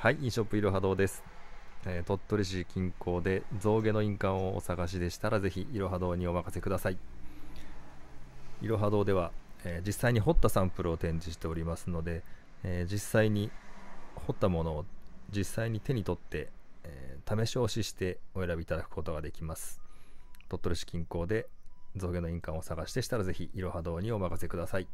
はい、イショップいろは堂です、えー、鳥取市近郊で象牙の印鑑をお探しでしたら、ぜひいろは堂にお任せください。いろは堂では、えー、実際に掘ったサンプルを展示しておりますので、えー、実際に掘ったものを実際に手に取って、え試し押ししてお選びいただくことができます。鳥取市近郊で象牙の印鑑を探してしたら、ぜひいろは堂にお任せください。